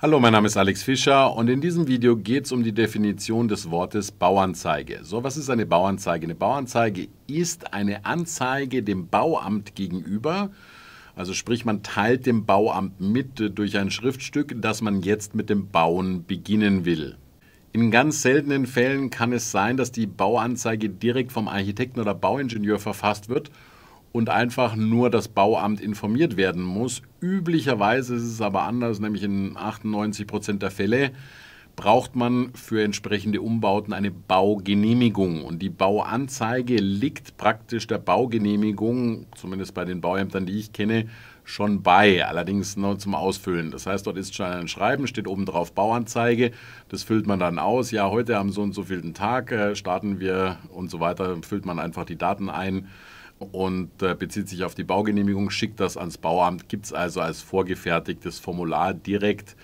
Hallo, mein Name ist Alex Fischer und in diesem Video geht es um die Definition des Wortes Bauanzeige. So, was ist eine Bauanzeige? Eine Bauanzeige ist eine Anzeige dem Bauamt gegenüber. Also sprich, man teilt dem Bauamt mit durch ein Schriftstück, dass man jetzt mit dem Bauen beginnen will. In ganz seltenen Fällen kann es sein, dass die Bauanzeige direkt vom Architekten oder Bauingenieur verfasst wird und einfach nur das Bauamt informiert werden muss. Üblicherweise ist es aber anders, nämlich in 98 Prozent der Fälle braucht man für entsprechende Umbauten eine Baugenehmigung. Und die Bauanzeige liegt praktisch der Baugenehmigung, zumindest bei den Bauämtern, die ich kenne, schon bei, allerdings nur zum Ausfüllen. Das heißt, dort ist schon ein Schreiben, steht oben drauf Bauanzeige, das füllt man dann aus. Ja, heute am so und so vielen Tag äh, starten wir und so weiter, füllt man einfach die Daten ein und äh, bezieht sich auf die Baugenehmigung, schickt das ans Bauamt, gibt es also als vorgefertigtes Formular direkt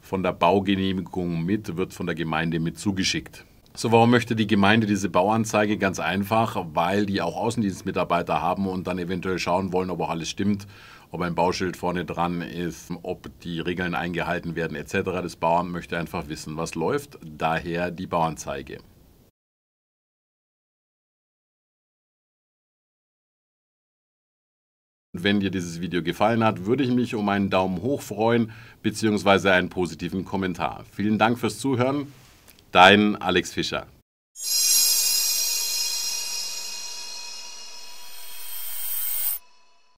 von der Baugenehmigung mit, wird von der Gemeinde mit zugeschickt. So, warum möchte die Gemeinde diese Bauanzeige? Ganz einfach, weil die auch Außendienstmitarbeiter haben und dann eventuell schauen wollen, ob auch alles stimmt, ob ein Bauschild vorne dran ist, ob die Regeln eingehalten werden etc. Das Bauamt möchte einfach wissen, was läuft, daher die Bauanzeige. Wenn dir dieses Video gefallen hat, würde ich mich um einen Daumen hoch freuen bzw. einen positiven Kommentar. Vielen Dank fürs Zuhören. Dein Alex Fischer.